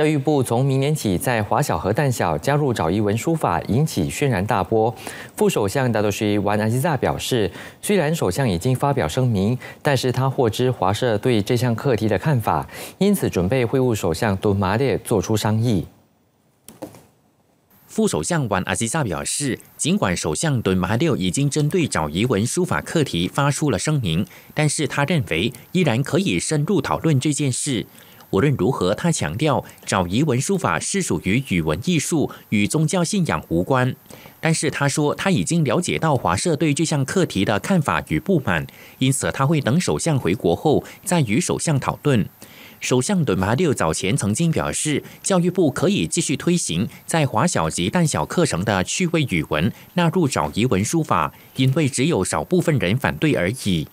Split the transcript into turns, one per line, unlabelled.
教育部从明年起在华小和淡小加入找夷文书法，引起轩然大波。副首相 Wan a z i z a 表示，虽然首相已经发表声明，但是他获知华社对这项课题的看法，因此准备会晤首相杜马列做出商议。副首相 Wan a z i z a 表示，
尽管首相敦马六已经针对找夷文书法课题发出了声明，但是他认为依然可以深入讨论这件事。无论如何，他强调找遗文书法是属于语文艺术，与宗教信仰无关。但是他说他已经了解到华社对这项课题的看法与不满，因此他会等首相回国后再与首相讨论。首相顿巴六早前曾经表示，教育部可以继续推行在华小及淡小课程的趣味语文，纳入找遗文书法，因为只有少部分人反对而已。